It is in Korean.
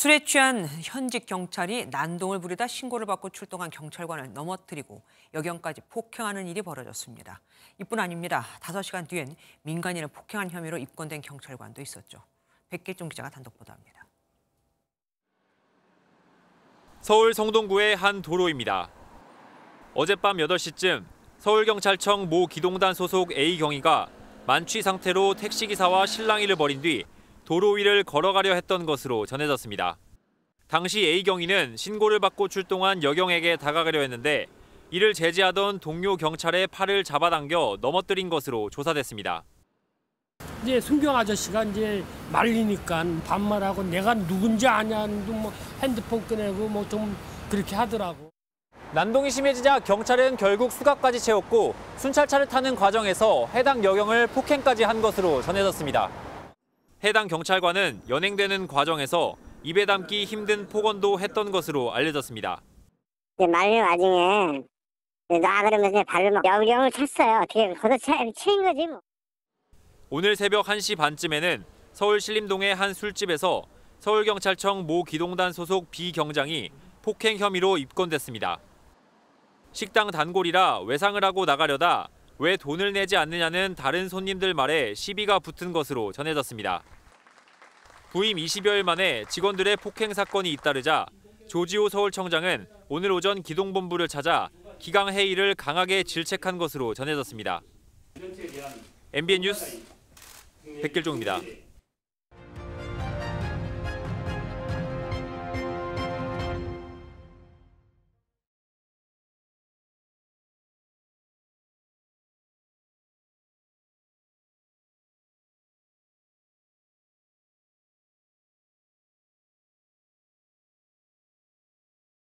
술에 취한 현직 경찰이 난동을 부리다 신고를 받고 출동한 경찰관을 넘어뜨리고 여경까지 폭행하는 일이 벌어졌습니다. 이뿐 아닙니다. 5시간 뒤엔 민간인을 폭행한 혐의로 입건된 경찰관도 있었죠. 백길종 기자가 단독 보도합니다. 서울 성동구의 한 도로입니다. 어젯밤 8시쯤 서울경찰청 모 기동단 소속 A경위가 만취 상태로 택시기사와 실랑이를 벌인 뒤 도로 위를 걸어가려 했던 것으로 전해졌습니다. 당시 A 경위는 신고를 받고 출동한 여경에게 다가가려 했는데 이를 제지하던 동료 경찰의 팔을 잡아당겨 넘어뜨린 것으로 조사됐습니다. 이제 순경 아저씨가 이제 말리니까 반말하고 내가 누군지 아냐는 뭐 핸드폰 꺼내고 뭐 좀 그렇게 하더라고. 난동이 심해지자 경찰은 결국 수갑까지 채웠고 순찰차를 타는 과정에서 해당 여경을 폭행까지 한 것으로 전해졌습니다. 해당 경찰관은 연행되는 과정에서 입에 담기 힘든 폭언도 했던 것으로 알려졌습니다. 말려 와중에 나 그러면서 발로 막 영을 찼어요. 어떻게 걷어차인 거지 뭐. 오늘 새벽 1시 반쯤에는 서울 신림동의 한 술집에서 서울경찰청 모 기동단 소속 비 경장이 폭행 혐의로 입건됐습니다. 식당 단골이라 외상을 하고 나가려다 왜 돈을 내지 않느냐는 다른 손님들 말에 시비가 붙은 것으로 전해졌습니다. 부임 20여일 만에 직원들의 폭행 사건이 잇따르자 조지호 서울청장은 오늘 오전 기동본부를 찾아 기강 회의를 강하게 질책한 것으로 전해졌습니다. MBN 뉴스 백길종입니다.